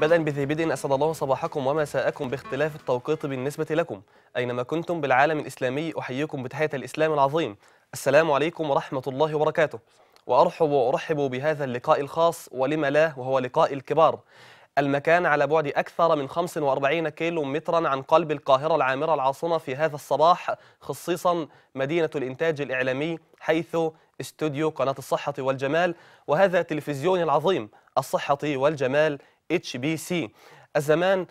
بدءا بتبدء أسعد الله صباحكم ومساءكم باختلاف التوقيت بالنسبة لكم أينما كنتم بالعالم الإسلامي أحييكم بتحية الإسلام العظيم السلام عليكم ورحمة الله وبركاته وأرحب وأرحب بهذا اللقاء الخاص ولم لا وهو لقاء الكبار المكان على بعد أكثر من 45 كيلو مترا عن قلب القاهرة العامرة العاصمة في هذا الصباح خصيصا مدينة الإنتاج الإعلامي حيث استوديو قناة الصحة والجمال وهذا تلفزيوني العظيم الصحة والجمال اتش بي سي الزمان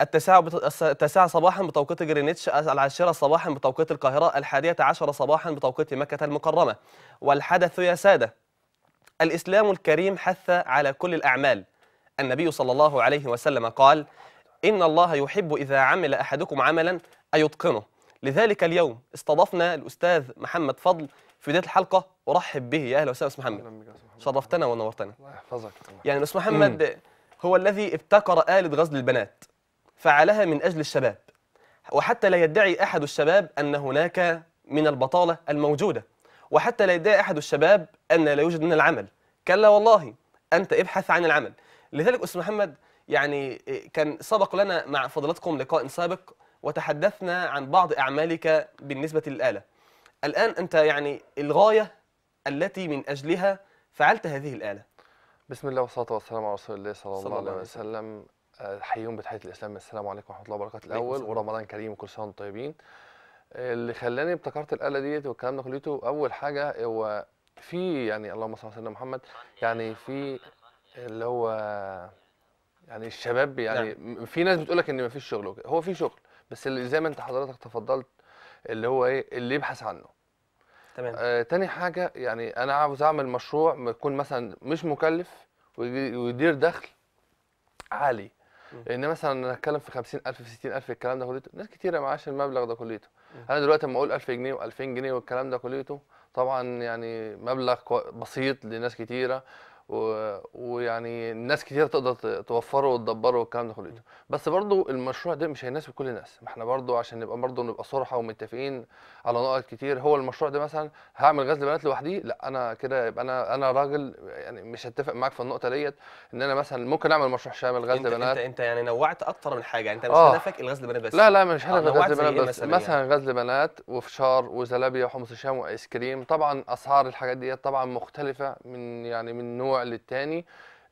التاسعة التاسعة صباحا بتوقيت جرينتش العاشرة صباحا بتوقيت القاهرة الحادية عشرة صباحا بتوقيت مكة المكرمة والحدث يا سادة الإسلام الكريم حث على كل الأعمال النبي صلى الله عليه وسلم قال إن الله يحب إذا عمل أحدكم عملا أن يتقنه لذلك اليوم استضفنا الأستاذ محمد فضل في بداية الحلقة أرحب به يا أهلا وسهلا أستاذ محمد شرفتنا ونورتنا الله يحفظك يعني الأستاذ محمد هو الذي ابتكر آلة غزل البنات فعلها من أجل الشباب وحتى لا يدعي أحد الشباب أن هناك من البطالة الموجودة وحتى لا يدعي أحد الشباب أن لا يوجد من العمل كلا والله أنت ابحث عن العمل لذلك أستاذ محمد يعني إيه، كان سبق لنا مع فضلتكم لقاء سابق وتحدثنا عن بعض أعمالك بالنسبة للآلة الآن أنت يعني الغاية التي من أجلها فعلت هذه الآلة بسم الله والصلاة والسلام على رسول الله صلى الله عليه وسلم آه، حيون بتحية الإسلام السلام عليكم ورحمة الله وبركاته الأول ورمضان كريم وكل سنة وأنتم طيبين اللي خلاني ابتكرت الآلة ديت والكلام ده كليته أول حاجة هو في يعني اللهم صل على سيدنا محمد يعني في اللي هو يعني الشباب يعني نعم. في ناس بتقول لك ان مفيش شغل هو في شغل بس اللي زي ما انت حضرتك تفضلت اللي هو ايه اللي يبحث عنه تمام آه تاني حاجه يعني انا عاوز اعمل مشروع يكون مثلا مش مكلف ويدير دخل عالي ان مثلا انا اتكلم في 50000 في 60000 الكلام ده كليته ناس كتيره معاش المبلغ ده كليته انا دلوقتي لما اقول 1000 جنيه و2000 جنيه والكلام ده كليته طبعا يعني مبلغ بسيط لناس كتيره و... ويعني الناس كتير تقدر توفره وتدبره والكلام ده كله بس برضو المشروع ده مش هيناسب كل الناس ما احنا برضو عشان نبقى برضو نبقى صراحه ومتفقين على نقط كتير هو المشروع ده مثلا هعمل غزل بنات لوحدي لا انا كده يبقى انا انا راجل يعني مش هتفق معاك في النقطه ديت ان انا مثلا ممكن اعمل مشروع شامل غزل انت بنات انت انت يعني نوعت اكتر من حاجه انت مش آه. هدفك الغزل بنات بس لا لا مش هدفك آه غزل بنات إيه بس مثلا, يعني. غزل بنات وفشار وزلابيا وحمص الشام وايس كريم طبعا اسعار الحاجات ديت طبعا مختلفه من يعني من نوع للتاني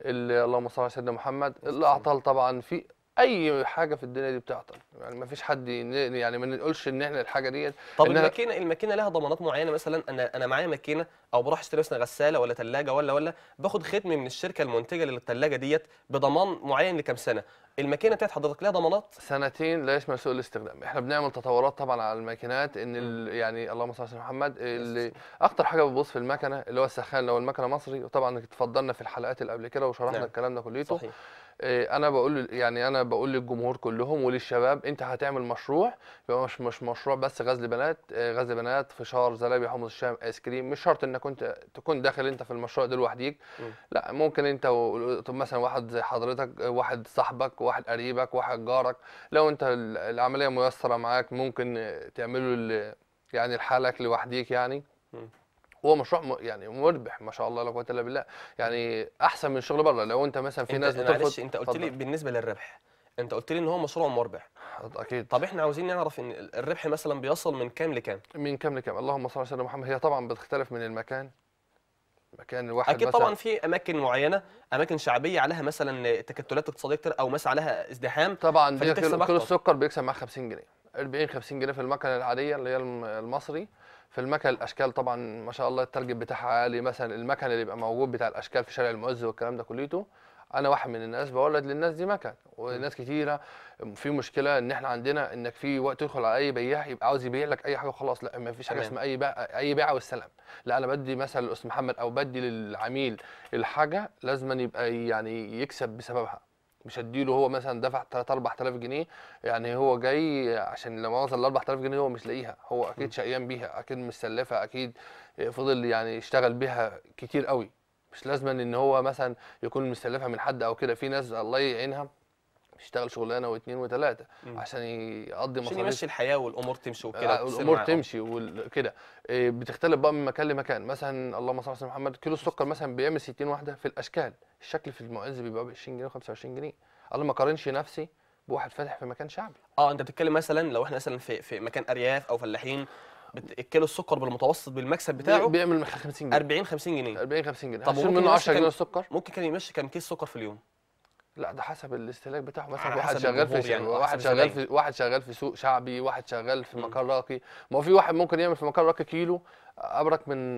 اللهم صل على سيدنا محمد الاعطال طبعا في اي حاجه في الدنيا دي بتعطل يعني ما فيش حد يعني ما نقولش ان احنا الحاجه ديت طب الماكينه الماكينه لها ضمانات معينه مثلا انا انا معايا ماكينه او بروح اشتري مثلا غساله ولا ثلاجه ولا ولا باخد ختم من الشركه المنتجه للثلاجه ديت بضمان معين لكام سنه الماكينه بتاعت حضرتك لها ضمانات سنتين لا يشمل سوء الاستخدام احنا بنعمل تطورات طبعا على الماكينات ان يعني اللهم صل على سيدنا محمد اللي اكتر حاجه بتبص في المكنه اللي هو السخان لو المكنه مصري وطبعا اتفضلنا في الحلقات اللي قبل كده وشرحنا نعم. الكلام ده كليته صحيح. آه، انا بقول يعني انا بقول للجمهور كلهم وللشباب انت هتعمل مشروع يبقى مش مش مشروع بس غزل بنات آه، غزل بنات فشار زلابي حمص الشام ايس كريم مش شرط انك كنت تكون داخل انت في المشروع ده لوحديك لا ممكن انت و... طب مثلا واحد زي حضرتك آه، واحد صاحبك واحد قريبك واحد جارك لو انت العمليه ميسره معاك ممكن تعملوا ال... يعني لحالك لوحديك يعني م. هو مشروع يعني مربح ما شاء الله لا قوه الا بالله يعني احسن من شغل بره لو انت مثلا في انت ناس بترفض معلش انت قلت لي بالنسبه للربح انت قلت لي ان هو مشروع مربح اكيد طب احنا عاوزين نعرف ان الربح مثلا بيصل من كام لكام من كام لكام اللهم صل على سيدنا محمد هي طبعا بتختلف من المكان مكان الواحد اكيد مثلاً طبعا في اماكن معينه اماكن شعبيه عليها مثلا تكتلات اقتصاديه كتير او مثلا عليها ازدحام طبعا دي كيلو السكر بيكسب معاك 50 جنيه 40 50 جنيه في المكنه العاديه اللي هي المصري في المكن الاشكال طبعا ما شاء الله التارجت بتاعها عالي مثلا المكن اللي بيبقى موجود بتاع الاشكال في شارع المعز والكلام ده كليته انا واحد من الناس بولد للناس دي مكن وناس كتيره في مشكله ان احنا عندنا انك في وقت تدخل على اي بياع يبقى عاوز يبيع لك اي حاجه وخلاص لا ما فيش حاجه اسمها اي بيع اي بيعه والسلام لا انا بدي مثلا الاستاذ محمد او بدي للعميل الحاجه لازما يبقى يعني يكسب بسببها مش هديله هو مثلا دفع 3 4000 جنيه يعني هو جاي عشان لما وصل ل 4000 جنيه هو مش لاقيها هو اكيد شقيان بيها اكيد مستلفها اكيد فضل يعني يشتغل بيها كتير قوي مش لازما ان هو مثلا يكون مستلفها من حد او كده في ناس الله يعينها يشتغل شغلانه واثنين وثلاثه عشان يقضي مصاريف عشان يمشي الحياه والامور تمشي وكده آه، الامور تمشي وكده آه، بتختلف بقى من مكان لمكان مثلا اللهم صل على سيدنا محمد كيلو السكر مثلا بيعمل 60 واحده في الاشكال الشكل في المعز بيبقى ب 20 جنيه و25 جنيه انا ما اقارنش نفسي بواحد فاتح في مكان شعبي اه انت بتتكلم مثلا لو احنا مثلا في في مكان ارياف او فلاحين الكيلو السكر بالمتوسط بالمكسب بتاعه بيعمل 50 جنيه 40 50 جنيه 40 50 جنيه طب ممكن منه 10 جنيه السكر ممكن كان يمشي كم كيس سكر في اليوم لا ده حسب الاستهلاك بتاعه مثلا واحد شغال في يعني واحد شغال في واحد شغال في سوق شعبي واحد شغال في مكان راقي ما هو في واحد ممكن يعمل في مكان راقي كيلو ابرك من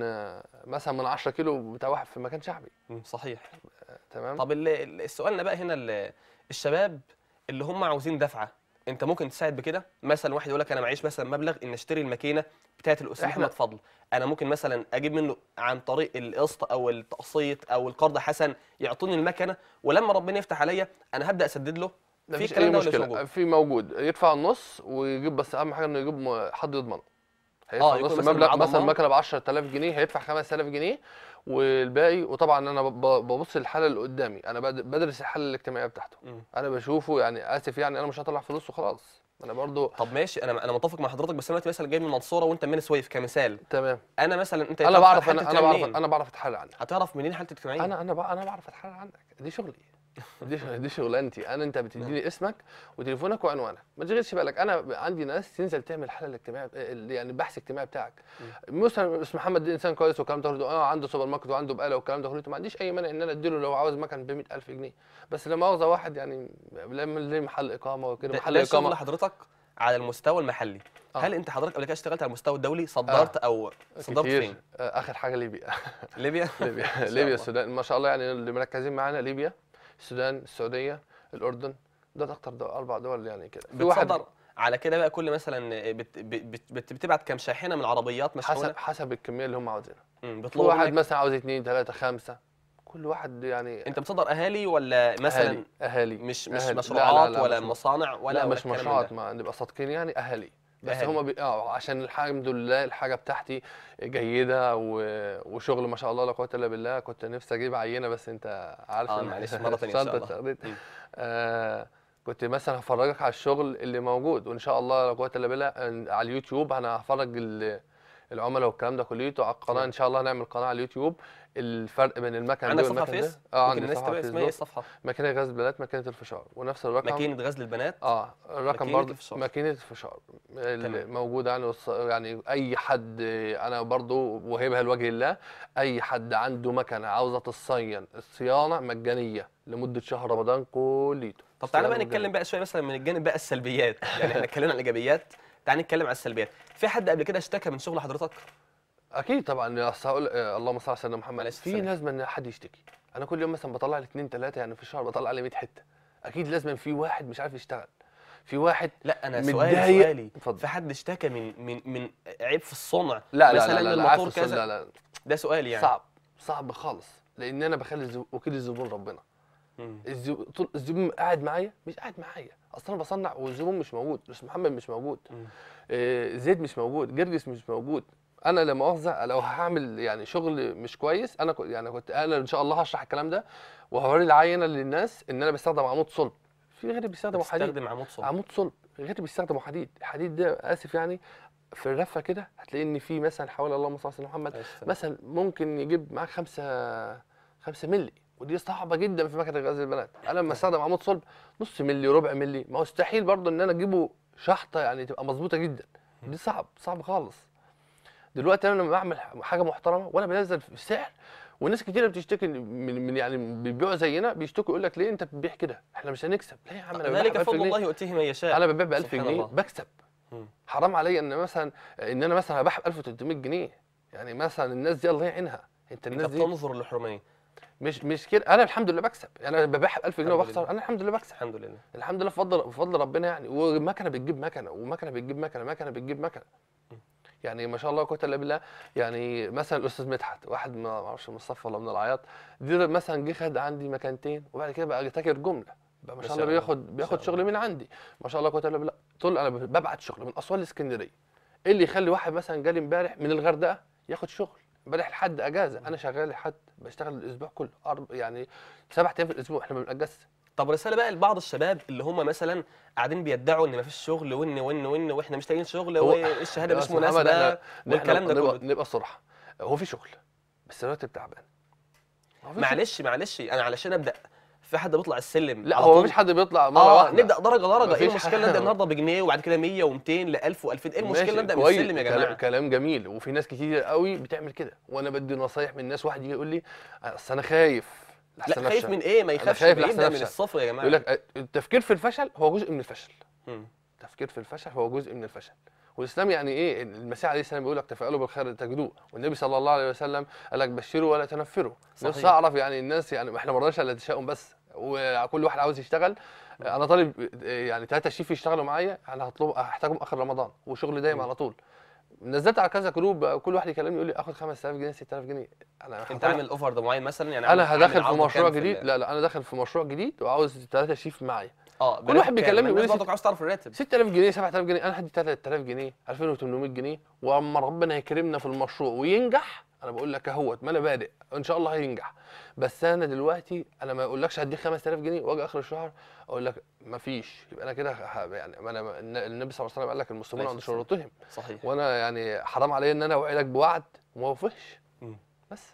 مثلا من 10 كيلو بتاع واحد في مكان شعبي صحيح تمام طب السؤالنا بقى هنا الشباب اللي هم عاوزين دفعه انت ممكن تساعد بكده مثلا واحد يقول لك انا معيش مثلا مبلغ ان اشتري الماكينه بتاعت الاستاذ احمد فضل انا ممكن مثلا اجيب منه عن طريق القسط او التقسيط او القرض حسن يعطوني المكنه ولما ربنا يفتح عليا انا هبدا اسدد له في الكلام ده مشكله في موجود يدفع النص ويجيب بس اهم حاجه انه يجيب حد يضمنه هيدفع آه نص مبلغ مثلا مكنه ب 10000 جنيه هيدفع 5000 جنيه والباقي وطبعا انا ببص للحاله اللي قدامي انا بدرس الحاله الاجتماعيه بتاعته م. انا بشوفه يعني اسف يعني انا مش هطلع فلوس وخلاص انا برضو طب ماشي انا انا متفق مع حضرتك بس انا دلوقتي مثلا جاي من المنصوره وانت من سويف كمثال تمام انا مثلا انت انا بعرف انا بعرف انا بعرف اتحال عنك هتعرف منين حالتي الاجتماعيه انا انا انا بعرف اتحال عنك دي شغلي دي دي شغلانتي انا انت بتديني نعم. اسمك وتليفونك وعنوانك ما تشغلش بالك انا عندي ناس تنزل تعمل الحاله الاجتماعيه يعني البحث الاجتماعي بتاعك مثلا اسم محمد ده انسان كويس والكلام ده اه عنده سوبر ماركت وعنده بقاله والكلام ده كله ما عنديش اي مانع ان انا اديله لو عاوز مكن ب 100000 جنيه بس لما اخذ واحد يعني ليه محل اقامه وكده محل ده اقامه حضرتك على المستوى المحلي آه. هل انت حضرتك قبل كده اشتغلت على المستوى الدولي صدرت آه. او صدرت كتير. فين آه، اخر حاجه ليبيا ليبيا ليبيا ليبيا السودان ما شاء الله يعني اللي مركزين معانا ليبيا السودان السعوديه الاردن ده اكتر دول اربع دول يعني كده في واحد على كده بقى كل مثلا بت بتبعت كام شاحنه من عربيات مشحونه حسب حسب الكميه اللي هم عاوزينها بيطلبوا واحد مثلا عاوز اثنين ثلاثه خمسه كل واحد يعني انت بتصدر اهالي ولا مثلا اهالي, أهالي. مش مش أهالي. مشروعات لا لا لا ولا مصانع ولا لا مش مشروعات ما نبقى صادقين يعني اهالي بس هم بي... اه عشان الحمد لله الحاجه بتاعتي جيده و... وشغل ما شاء الله لا قوه الا بالله كنت نفسي اجيب عينه بس انت عارف اه معلش مره ثانيه ان شاء الله آه كنت مثلا هفرجك على الشغل اللي موجود وان شاء الله لا قوه الا بالله على اليوتيوب انا هفرج ال... العملاء والكلام ده كله على القناه نعم. ان شاء الله هنعمل قناه على اليوتيوب الفرق بين المكنه دي والمكان ده اه عندي الناس تبقى اسمها ايه الصفحه ماكينه غزل البنات ماكينه الفشار ونفس الرقم ماكينه غزل البنات اه الرقم برضه ماكينه الفشار موجوده يعني يعني اي حد انا برضه وهبها لوجه الله اي حد عنده مكنه عاوزه تصين الصيانه مجانيه لمده شهر رمضان كليته طب تعالى بقى نتكلم بقى شويه مثلا من الجانب بقى السلبيات يعني احنا اتكلمنا عن الايجابيات تعال نتكلم على السلبيات في حد قبل كده اشتكى من شغل حضرتك اكيد طبعا اصل هقول اللهم صل على سيدنا محمد في لازم ان حد يشتكي انا كل يوم مثلا بطلع لي اثنين ثلاثه يعني في الشهر بطلع لي 100 حته اكيد لازم في واحد مش عارف يشتغل في واحد لا انا سؤالي سؤالي فضل. في حد اشتكى من من من عيب في الصنع لا مثلا لا لا, لا, الموتور كذا لا لا ده سؤالي يعني صعب صعب خالص لان انا بخلي وكيل الزبون ربنا الزبون قاعد معايا مش قاعد معايا اصل انا بصنع والزبون مش موجود بس محمد مش موجود آه زيد مش موجود جرجس مش موجود انا لا مؤاخذه لو هعمل يعني شغل مش كويس انا كنت يعني كنت انا ان شاء الله هشرح الكلام ده وهوري العينه للناس ان انا بستخدم عمود صلب في غير بيستخدموا حديد بيستخدم عمود صلب عمود صلب غير بيستخدموا حديد الحديد ده اسف يعني في الرفه كده هتلاقي ان في مثلا حوالي اللهم صل على محمد مثلا ممكن يجيب معاك خمسة 5 مللي ودي صعبه جدا في مكنه غاز البنات انا لما طيب. استخدم عمود صلب نص ملي ربع ملي ما هو مستحيل برضه ان انا اجيبه شحطه يعني تبقى مظبوطه جدا دي صعب صعب خالص دلوقتي انا لما بعمل حاجه محترمه وانا بنزل في السعر وناس كتير بتشتكي من, من يعني بيبيعوا زينا بيشتكوا يقول لك ليه انت بتبيع كده احنا مش هنكسب لا يا عم انا ذلك فضل الله يؤتيه من يشاء انا ببيع ب 1000 جنيه بكسب حرام عليا ان مثلا ان انا مثلا هبيع ب 1300 جنيه يعني مثلا الناس دي الله يعينها انت الناس دي بتنظر للحرميه مش مش كده انا الحمد لله بكسب يعني انا ببيعها ب 1000 جنيه وبخسر انا الحمد لله بكسب الحمد لله الحمد لله بفضل بفضل ربنا يعني ومكنه بتجيب مكنه ومكنه بتجيب مكنه مكنه بتجيب مكنه يعني ما شاء الله قوه الا بالله يعني مثلا الاستاذ مدحت واحد ما اعرفش من الصف ولا من العياط دي مثلا جه خد عندي مكانتين وبعد كده بقى تاجر جمله بقى ما شاء الله بياخد بياخد شغل من عندي ما شاء الله قوه الا بالله طول انا ببعت شغل من اسوان لاسكندريه ايه اللي يخلي واحد مثلا جالي امبارح من الغردقه ياخد شغل امبارح الحد اجازه انا شغال الحد بشتغل الاسبوع كله أرب... يعني سبع ايام في الاسبوع احنا ما بنأجزش طب رساله بقى لبعض الشباب اللي هم مثلا قاعدين بيدعوا ان ما فيش شغل وان وان وان واحنا مش لاقيين شغل والشهاده مش مناسبه والكلام ده كله نبقى صراحه هو في شغل بس الوقت تعبان معلش معلش انا علشان ابدا في حد بيطلع السلم لا هو مفيش حد بيطلع مره آه واحده نبدا درجه درجه ايه المشكله نبدا النهارده بجنيه وبعد كده 100 و200 ل 1000 و2000 ايه المشكله نبدا من السلم يا جماعه كلام جميل وفي ناس كتير قوي بتعمل كده وانا بدي نصايح من الناس واحد يجي يقول لي اصل انا خايف لا خايف من ايه ما يخافش خايف يبدا من الصفر يا جماعه يقول لك التفكير في الفشل هو جزء من الفشل التفكير في الفشل هو جزء من الفشل والاسلام يعني ايه المسيح عليه السلام بيقول لك تفائلوا بالخير تجدوه والنبي صلى الله عليه وسلم قال لك بشروا ولا تنفروا نفسي اعرف يعني الناس يعني احنا ما رضناش الا تشاؤم بس وكل واحد عاوز يشتغل انا طالب يعني ثلاثه شيف يشتغلوا معايا انا هطلب هحتاجهم اخر رمضان وشغل دايم على طول نزلت على كذا جروب كل واحد يكلمني يقول لي اخد 5000 جنيه 6000 جنيه انا انت عامل اوفر ده معين مثلا يعني انا هدخل في مشروع جديد في لا لا انا داخل في مشروع جديد وعاوز ثلاثه شيف معايا اه كل واحد بيكلمني يقول لي برضك عاوز تعرف الراتب 6000 جنيه 7000 جنيه انا هدي 3000 جنيه 2800 جنيه واما ربنا يكرمنا في المشروع وينجح انا بقول لك اهوت ما انا بادئ ان شاء الله هينجح بس انا دلوقتي انا ما اقولكش هديك 5000 جنيه واجي اخر الشهر اقول لك ما فيش يبقى انا كده يعني انا النبي صلى الله عليه وسلم قال لك المسلمون عند شروطهم صحيح وانا يعني حرام عليا ان انا اوعدك بوعد وما اوفيش بس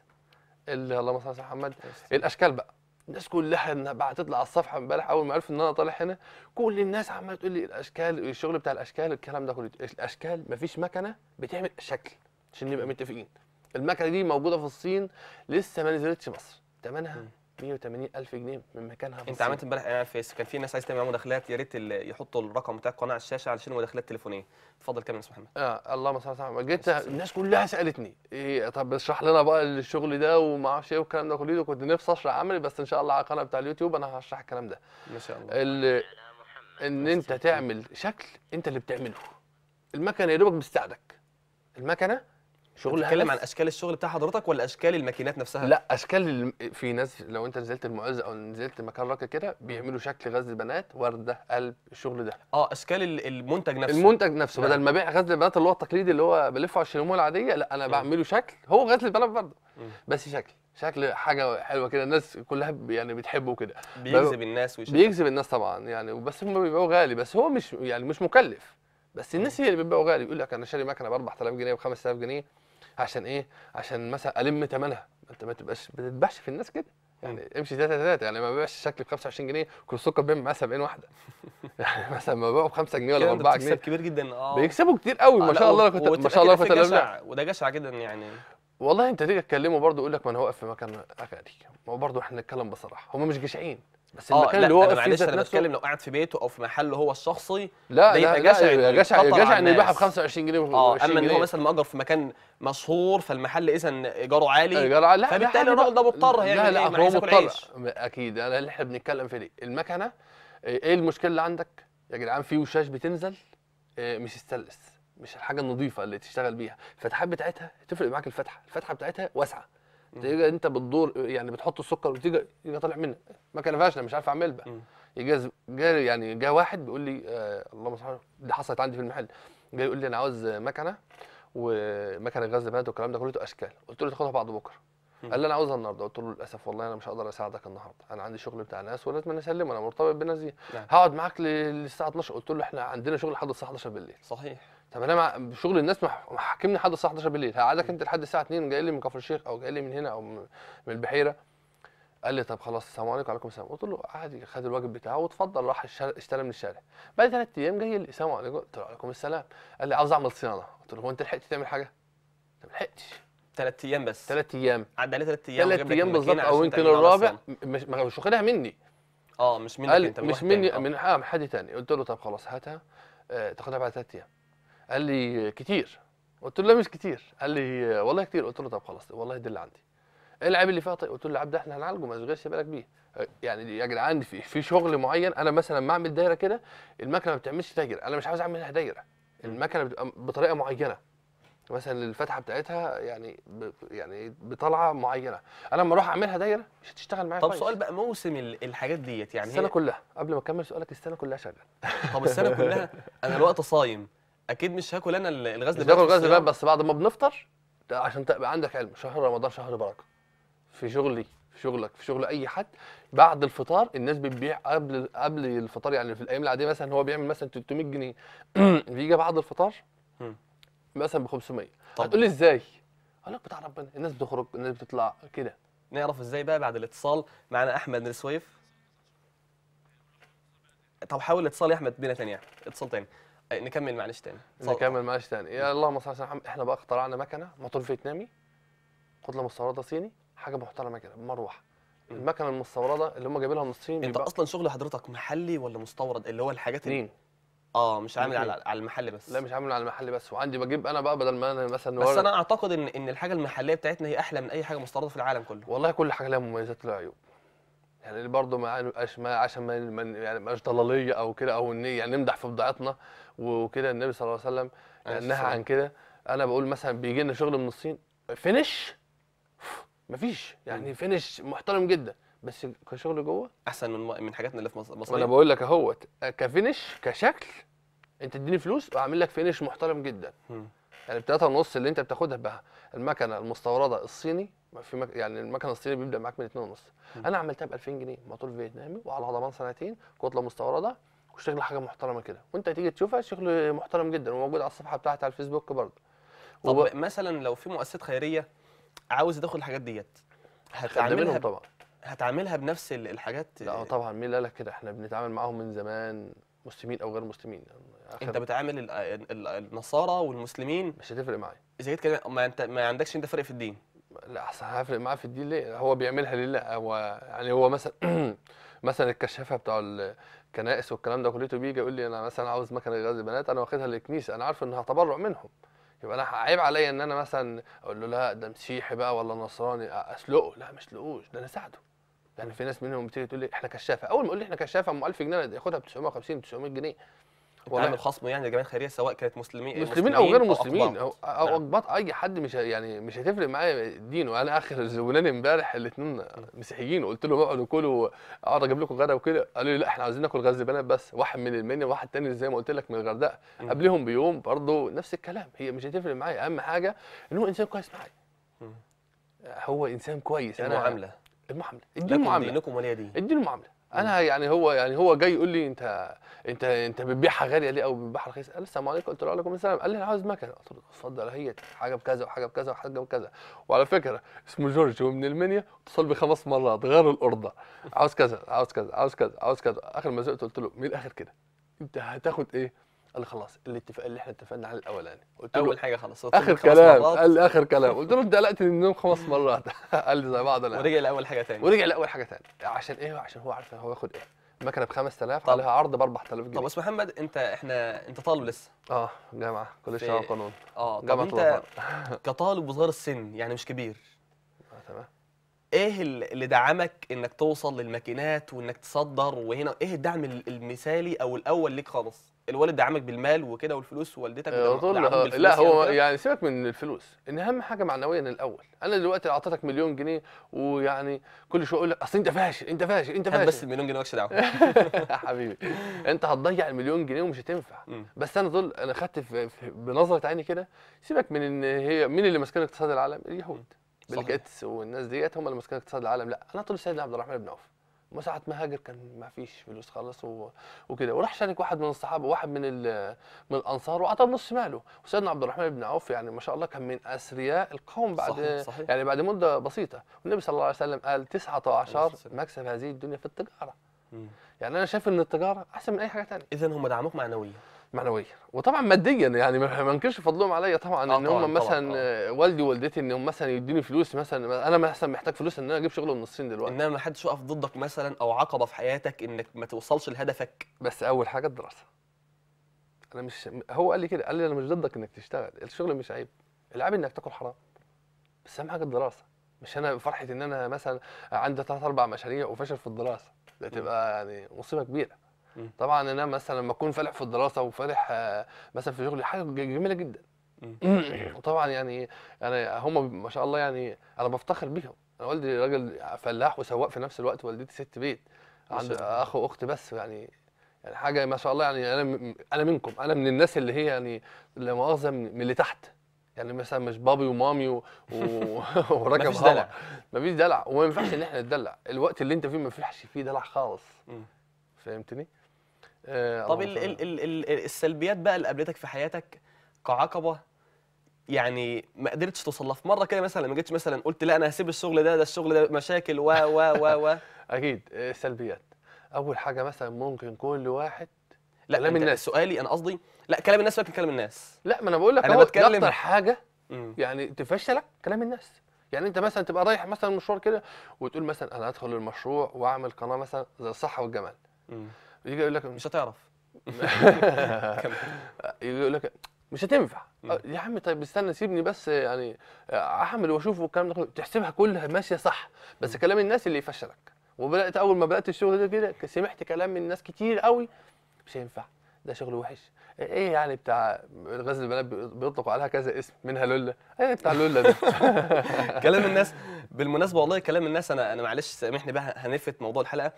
اللهم صل على محمد الاشكال بقى الناس كلها بعد تطلع على الصفحه امبارح اول ما عرفت ان انا طالع هنا كل الناس عماله تقول لي الاشكال الشغل بتاع الاشكال الكلام ده كله الاشكال مفيش مكنه بتعمل شكل عشان نبقى متفقين المكنه دي موجوده في الصين لسه ما نزلتش مصر ثمنها 180 الف جنيه من مكانها في انت عملت امبارح انا فيس كان في ناس عايز تعمل مداخلات يا ريت يحطوا الرقم بتاع قناه على الشاشه علشان المداخلات التليفونيه اتفضل كمل يا استاذ محمد اه اللهم صل على جيت الناس كلها سالتني إيه طب اشرح لنا بقى الشغل ده وما اعرفش ايه والكلام ده كله كنت نفسي اشرح عملي بس ان شاء الله على القناه بتاع اليوتيوب انا هشرح الكلام ده ما شاء الله ان انت تعمل شكل انت اللي بتعمله المكنه يا دوبك بتساعدك المكنه شغل هتتكلم عن اشكال الشغل بتاع حضرتك ولا اشكال الماكينات نفسها لا اشكال الم... في ناس لو انت نزلت المعز او نزلت مكان ركه كده بيعملوا شكل غزل بنات ورده قلب الشغل ده اه اشكال المنتج نفسه المنتج نفسه بدل نعم. ما بيع غزل البنات اللي هو التقليدي اللي هو بلفه على الشيمومه العاديه لا انا بعمله شكل هو غزل البنات برضه بس شكل شكل حاجه حلوه كده الناس كلها يعني بتحبه كده بيجذب الناس ويشكل. بيجذب الناس طبعا يعني بس هم بيبقوا غالي بس هو مش يعني مش مكلف بس الناس هي اللي بتبيعه غالي يقول لك انا شاري مكنه ب 4000 جنيه ب 5000 جنيه عشان ايه عشان مثلا الم ثمنها انت ما تبقاش بتذبحش في الناس كده يعني امشي ثلاثة ثلاثة يعني ما ببيعش الشكل ب 25 جنيه كل سكر بيبيع معاه 70 واحده يعني مثلا ما ببيعه ب 5 جنيه ولا ب 4 جنيه كبير جدا اه بيكسبوا كتير قوي ما آه، شاء الله لو كنت ما شاء الله كنت وده جشع جدا يعني والله انت تيجي تكلمه برضه يقول لك ما انا واقف في مكان اغاني ما هو برضه احنا نتكلم بصراحه هم مش جشعين بس آه المكان اللي هو واقف فيه معلش انا بتكلم لو قاعد في بيته او في محله هو الشخصي لا ده يبقى جشع لا جشع جشع انه يبيعها ب 25 جنيه اه اما ان هو مثلا مأجر في مكان مشهور فالمحل اذا ايجاره عالي ايجاره عالي فبالتالي الراجل ده مضطر يعني لا لا إيه؟ هو مضطر اكيد انا اللي احنا بنتكلم في المكنه إيه, ايه المشكله اللي عندك يا جدعان في وشاش بتنزل آه، مش ستانلس مش الحاجه النظيفه اللي تشتغل بيها الفتحات بتاعتها تفرق معاك الفتحه الفتحه بتاعتها واسعه تيجي انت بتدور يعني بتحط السكر وتيجي يجي طالع منك ما كلفهاش انا مش عارف اعملها يجي جا يعني جا واحد بيقول لي آه اللهم صل دي حصلت عندي في المحل جاي يقول لي انا عاوز مكنه ومكنه غاز بنات والكلام ده كله اشكال قلت له تاخدها بعد بكره قال لي انا عاوزها النهارده قلت له للاسف والله انا مش هقدر اساعدك النهارده انا عندي شغل بتاع ناس ولازم انا اسلمه انا مرتبط بالناس دي نعم. هقعد معاك للساعه 12 قلت له احنا عندنا شغل لحد الساعه 11 بالليل صحيح طب انا مع شغل الناس محاكمني لحد الساعه 11 بالليل هقعدك انت لحد الساعه 2 جاي لي من كفر الشيخ او جاي لي من هنا او من البحيره قال لي طب خلاص السلام عليكم وعليكم السلام قلت له عادي خد الواجب بتاعه واتفضل راح اشترى من الشارع بعد ثلاث ايام جاي لي السلام عليكم قلت له وعليكم السلام قال لي عاوز اعمل صيانه قلت له هو انت لحقت تعمل حاجه؟ ما لحقتش ثلاث ايام بس ثلاث ايام عدى عليه ثلاث ايام ثلاث ايام بالظبط او يمكن الرابع مش مش واخدها مني اه مش منك انت مش مني آه. من حد تاني قلت له طب خلاص هاتها آه، تاخدها بعد ثلاث ايام قال لي كتير قلت له لا مش كتير قال لي والله كتير قلت له طب خلاص والله دي اللي عندي ايه العيب اللي فيها طيب قلت له العيب ده احنا هنعالجه ما تشغلش بالك بيه يعني يا جدعان في في شغل معين انا مثلا ما اعمل دايره كده المكنه ما بتعملش دايره انا مش عاوز اعملها دايره المكنه بتبقى بطريقه معينه مثلا الفتحه بتاعتها يعني ب... يعني بطلعه معينه انا لما اروح اعملها دايره مش هتشتغل معايا طب سؤال بقى موسم الحاجات ديت يعني السنه هي... كلها قبل ما اكمل سؤالك السنه كلها شغال طب السنه كلها انا الوقت صايم اكيد مش هاكل انا الغاز هاكل الغاز بقى بس بعد ما بنفطر عشان تبقى عندك علم شهر رمضان شهر بركه في شغلي في شغلك في شغل اي حد بعد الفطار الناس بتبيع قبل قبل الفطار يعني في الايام العاديه مثلا هو بيعمل مثلا 300 جنيه بيجي بعد الفطار مثلا ب 500 هتقول لي ازاي؟ اقول لك بتاع ربنا الناس بتخرج الناس بتطلع كده نعرف ازاي بقى بعد الاتصال معنا احمد السويف طب حاول اتصال يا احمد بينا ثانيه يعني. اتصال ثاني نكمل معلش تاني نكمل معلش تاني يا اللهم صل على محمد احنا بقى اخترعنا مكنه موتور فيتنامي كتله مستورده صيني حاجه محترمه كده مروحه المكنه المستورده اللي هم جايبينها من الصين انت اصلا شغل حضرتك محلي ولا مستورد اللي هو الحاجات اللي اه مش عامل على على المحل بس لا مش عامل على المحل بس وعندي بجيب انا بقى بدل ما انا مثلا بس انا اعتقد ان ان الحاجه المحليه بتاعتنا هي احلى من اي حاجه مستورده في العالم كله والله كل حاجه لها مميزات ولها عيوب يعني برضه ما عشان ما يعني ما ضلاليه او كده او ان يعني نمدح في بضاعتنا وكده النبي صلى الله عليه وسلم يعني نهى عن كده انا بقول مثلا بيجي لنا شغل من الصين فينش مفيش يعني فينش محترم جدا بس كشغل جوه احسن من من حاجاتنا اللي في مصر انا بقول لك اهوت كفينش كشكل انت تديني فلوس واعمل لك فينش محترم جدا يعني ب ونص اللي انت بتاخدها بقى المكنه المستورده الصيني في مك... يعني المكنه الصيني بيبدا معاك من 2 ونص انا عملتها ب 2000 جنيه موتور فيتنامي وعلى ضمان سنتين كتله مستورده واشتغل حاجه محترمه كده وانت تيجي تشوفها شكله محترم جدا وموجود على الصفحه بتاعتي على الفيسبوك برضه طب وب... مثلا لو في مؤسسات خيريه عاوز تاخد الحاجات ديت هتعملها طبعا هتعملها بنفس الحاجات لا طبعا مين قال لك كده احنا بنتعامل معاهم من زمان مسلمين او غير مسلمين يعني انت بتعامل النصارى والمسلمين مش هتفرق معايا اذا جيت كده ما انت ما عندكش انت فرق في الدين لا احسن هفرق معاه في الدين ليه هو بيعملها لله هو يعني هو مثلا مثلا الكشافه بتاع الكنائس والكلام ده كليته بيجي يقول لي انا مثلا عاوز مكنه لغزل البنات انا واخدها للكنيسه انا عارف انها تبرع منهم يبقى انا عيب عليا ان انا مثلا اقول له لا ده مسيحي بقى ولا نصراني اسلقه لا مش لقوش ده انا اساعده يعني في ناس منهم بتيجي تقول لي احنا كشافه اول ما اقول لي احنا كشافه ام 1000 جنيه ياخدها ب 950 900 جنيه تعمل خصم يعني لجمعيه خيريه سواء كانت مسلمين إيه، مسلمين او غير مسلمين او او اقباط اي حد مش يعني مش هتفرق معايا دينه انا اخر الولاني امبارح الاثنين مسيحيين قلت لهم اقعدوا كلوا اقعد اجيب لكم غدا وكده قالوا لي لا احنا عايزين ناكل غزل بنات بس واحد من المنيا وواحد تاني زي ما قلت لك من الغردقه قبلهم بيوم برضه نفس الكلام هي مش هتفرق معايا اهم حاجه ان هو انسان كويس معايا هو انسان كويس المعامله المعامله اديله معامله دينكم ولي دين اديني معامله انا يعني هو يعني هو جاي يقول لي انت انت انت بتبيعها غاليه ليه او بتبيعها رخيصه قال السلام عليكم قلت له وعليكم السلام قال لي انا عاوز مكنه قلت له اتفضل اهي حاجه بكذا وحاجه بكذا وحاجه بكذا وعلى فكره اسمه جورج ومن المنيا اتصل بي خمس مرات غير القرده عاوز كذا عاوز كذا عاوز كذا عاوز كذا اخر ما زقت قلت له من الاخر كده انت هتاخد ايه قال لي خلاص الاتفاق اللي احنا اتفقنا عليه الاولاني يعني. قلت له اول حاجه خلاص اخر كلام قال لي اخر كلام قلت له انت قلقت من النوم خمس مرات قال لي زي بعض انا ورجع لاول حاجه ثاني ورجع لاول حاجه ثاني عشان ايه عشان هو عارف هو ياخد ايه المكنه ب 5000 عليها عرض ب 4000 جنيه طب بس محمد انت احنا انت طالب لسه اه جامعه كليه في... قانون اه جامعه انت كطالب وصغير السن يعني مش كبير آه تمام ايه اللي دعمك انك توصل للماكينات وانك تصدر وهنا ايه الدعم المثالي او الاول ليك خالص الوالد دعمك بالمال وكده والفلوس ووالدتك آه، دعمك آه، لا هو يعني, يعني سيبك من الفلوس ان اهم حاجه معنويا الاول انا دلوقتي اعطيتك مليون جنيه ويعني كل شويه اقول لك اصل انت فاشل انت فاشل انت فاشل بس المليون جنيه مالكش دعوه يا حبيبي انت هتضيع المليون جنيه ومش هتنفع بس انا دول انا خدت بنظره عيني كده سيبك من ان هي مين اللي ماسكين اقتصاد العالم اليهود بيل والناس ديت هم اللي ماسكين اقتصاد العالم لا انا طول سيدنا عبد الرحمن بن عوف ومن ساعه ما هاجر كان ما فيش فلوس خالص وكده وراح شارك واحد من الصحابه واحد من من الانصار واعطاه نص ماله وسيدنا عبد الرحمن بن عوف يعني ما شاء الله كان من اثرياء القوم بعد صحيح صحيح. يعني بعد مده بسيطه والنبي صلى الله عليه وسلم قال 19 مكسب هذه الدنيا في التجاره مم. يعني انا شايف ان التجاره احسن من اي حاجه ثانيه اذا هم دعموك معنويا معنويا وطبعا ماديا يعني ما انكرش فضلهم عليا طبعا آه ان هم مثلا طبعًا. والدي ووالدتي ان هم مثلا يدوني فلوس مثلا انا مثلا محتاج فلوس ان انا اجيب شغل من الصين دلوقتي انما ما حدش وقف ضدك مثلا او عقبه في حياتك انك ما توصلش لهدفك بس اول حاجه الدراسه انا مش هو قال لي كده قال لي انا مش ضدك انك تشتغل الشغل مش عيب العيب انك تاكل حرام بس اهم حاجه الدراسه مش انا فرحه ان انا مثلا عندي ثلاث اربع مشاريع وفشل في الدراسه ده تبقى يعني مصيبه كبيره طبعا انا مثلا لما اكون فالح في الدراسه وفالح آه، مثلا في شغلي حاجه جميله جدا وطبعا يعني انا هم ما شاء الله يعني انا بفتخر بيهم انا والدي راجل فلاح وسواق في نفس الوقت والدتي ست بيت عند اخ واخت بس يعني يعني حاجه ما شاء الله يعني انا انا منكم انا من الناس اللي هي يعني لا مؤاخذه من اللي تحت يعني مثلا مش بابي ومامي و... و... مفيش هوا مفيش دلع وما ينفعش ان احنا نتدلع الوقت اللي انت فيه ما فيش فيه دلع خالص فهمتني؟ آه، طب الـ الـ الـ الـ السلبيات بقى اللي قابلتك في حياتك كعقبه يعني ما قدرتش توصلها في مره كده مثلا ما جيتش مثلا قلت لا انا هسيب الشغل ده ده الشغل ده مشاكل و و و و اكيد السلبيات آه، اول حاجه مثلا ممكن كل واحد لا كلام الناس سؤالي انا قصدي لا كلام الناس فاكر كلام الناس لا ما انا بقول لك انا بتكلم اكتر حاجه يعني تفشلك كلام الناس يعني انت مثلا تبقى رايح مثلا مشوار كده وتقول مثلا انا هدخل المشروع واعمل قناه مثلا زي الصحه والجمال مم. يجي يقول لك مش هتعرف يجي يقول لك مش هتنفع يا عم طيب استنى سيبني بس يعني احمل واشوف والكلام ده تحسبها كلها ماشيه صح بس كلام الناس اللي يفشلك وبدات اول ما بدات الشغل ده كده سمعت كلام من ناس كتير قوي مش هينفع ده شغل وحش ايه, إيه يعني بتاع غزل البنات بيطلقوا عليها كذا اسم منها لولا ايه بتاع لولا ده كلام الناس بالمناسبه والله كلام الناس انا انا معلش سامحني بقى هنفت موضوع الحلقه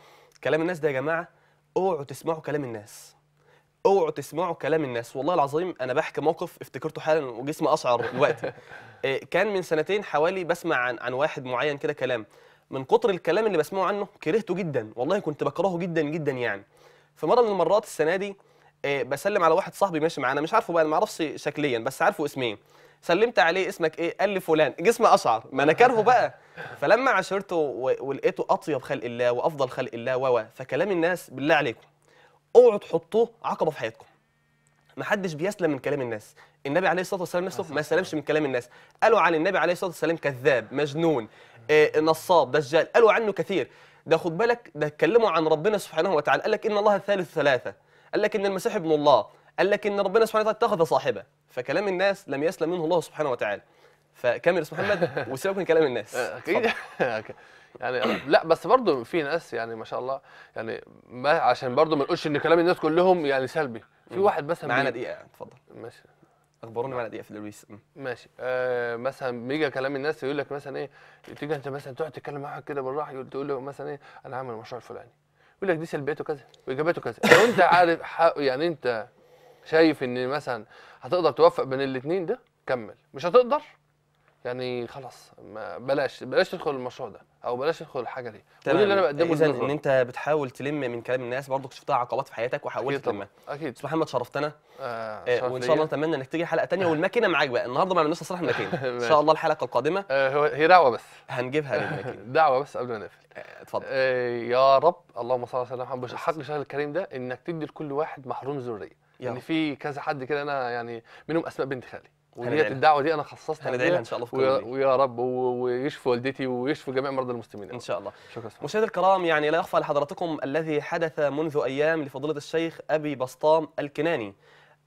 كلام الناس ده يا جماعه اوعوا تسمعوا كلام الناس اوعوا تسمعوا كلام الناس والله العظيم انا بحكي موقف افتكرته حالا وجسمي اشعر دلوقتي آه، كان من سنتين حوالي بسمع عن عن واحد معين كده كلام من كتر الكلام اللي بسمعه عنه كرهته جدا والله كنت بكرهه جدا جدا يعني في مره من المرات السنه دي آه، بسلم على واحد صاحبي ماشي معانا مش عارفه بقى ما اعرفش شكليا بس عارفه اسمين سلمت عليه اسمك ايه قال لي فلان جسم اشعر ما انا كارهه بقى فلما عاشرته ولقيته اطيب خلق الله وافضل خلق الله و فكلام الناس بالله عليكم اوعوا تحطوه عقبه في حياتكم محدش بيسلم من كلام الناس النبي عليه الصلاه والسلام نفسه ما سلمش من كلام الناس قالوا عن النبي عليه الصلاه والسلام كذاب مجنون آه، نصاب دجال قالوا عنه كثير ده خد بالك ده اتكلموا عن ربنا سبحانه وتعالى قال لك ان الله ثالث ثلاثه قال لك ان المسيح ابن الله قال لك ان ربنا سبحانه وتعالى اتخذ صاحبه فكلام الناس لم يسلم منه الله سبحانه وتعالى فكمل اسم محمد وسيبك من كلام الناس آه، اكيد يعني لا بس برضه في ناس يعني ما شاء الله يعني ما عشان برضه ما نقولش ان كلام الناس كلهم يعني سلبي في واحد مثلا معانا دقيقه اتفضل ماشي اخبروني معانا دقيقه في الريس ماشي آه مثلا بيجي كلام الناس يقول لك مثلا ايه تيجي انت مثلا تقعد تتكلم مع واحد كده بالراحه تقول له مثلا ايه انا عامل المشروع الفلاني يقول لك دي سلبياته كذا وايجابياته كذا لو انت عارف يعني انت شايف ان مثلا هتقدر توفق بين الاثنين ده كمل مش هتقدر يعني خلاص بلاش بلاش تدخل المشروع ده او بلاش تدخل الحاجه دي وده اللي انا بقدمه اذا ان انت بتحاول تلم من كلام الناس برضك شفتها عقبات في حياتك وحاولت تلمها اكيد بس محمد شرفتنا آه, آه وان شاء الله نتمنى انك تيجي حلقه ثانيه والماكينه معاك بقى النهارده ما عملناش صلاح الماكينه ان شاء الله الحلقه القادمه آه هي دعوه بس هنجيبها للماكينه دعوه بس قبل ما نقفل آه، اتفضل آه يا رب اللهم صل على سيدنا محمد حق الشهر الكريم ده انك تدي لكل واحد محروم ذريه يعني في كذا حد كده انا يعني منهم اسماء بنت خالي وديت الدعوه دي انا خصصتها هندعي لها ان شاء الله في ويا, ويا رب ويشفي والدتي ويشفي جميع مرضى المسلمين ان شاء الله شكرا مشاهدي الكرام يعني لا يخفى على حضراتكم الذي حدث منذ ايام لفضيله الشيخ ابي بسطام الكناني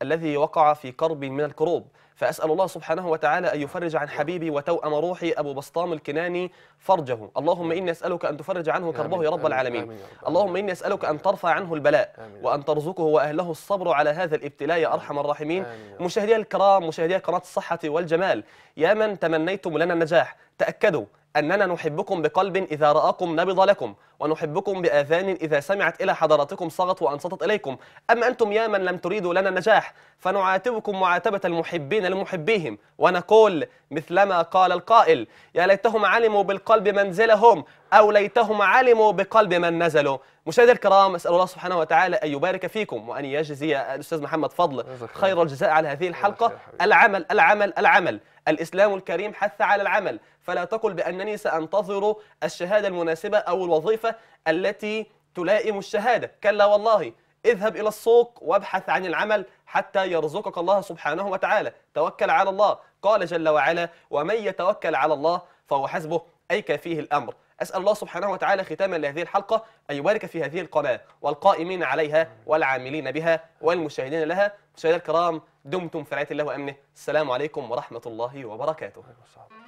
الذي وقع في كرب من الكروب فأسأل الله سبحانه وتعالى أن يفرج عن حبيبي وتوأم روحي أبو بسطام الكناني فرجه اللهم إني أسألك أن تفرج عنه كربه يا رب العالمين اللهم إني أسألك أن ترفع عنه البلاء وأن ترزقه وأهله الصبر على هذا الابتلاء يا أرحم الراحمين مشاهدي الكرام مشاهدي قناة الصحة والجمال يا من تمنيتم لنا النجاح تأكدوا أننا نحبكم بقلب إذا رآكم نبض لكم ونحبكم بآذان إذا سمعت إلى حضراتكم صغت وأنصتت إليكم أما أنتم يا من لم تريدوا لنا النجاح فنعاتبكم معاتبة المحبين لمحبيهم ونقول مثلما قال القائل يا ليتهم علموا بالقلب منزلهم أو ليتهم علموا بقلب من نزلوا مشاهدي الكرام اسال الله سبحانه وتعالى ان يبارك فيكم وان يجزي الاستاذ محمد فضل خير الجزاء على هذه الحلقه العمل العمل العمل الاسلام الكريم حث على العمل فلا تقل بأنني سأنتظر الشهادة المناسبة أو الوظيفة التي تلائم الشهادة كلا والله اذهب إلى السوق وابحث عن العمل حتى يرزقك الله سبحانه وتعالى توكل على الله قال جل وعلا ومن يتوكل على الله فهو حسبه أي كافيه الأمر أسأل الله سبحانه وتعالى ختاما لهذه الحلقة أن يبارك في هذه القناة والقائمين عليها والعاملين بها والمشاهدين لها مشاهدينا الكرام دمتم في رعاية الله وأمنه السلام عليكم ورحمة الله وبركاته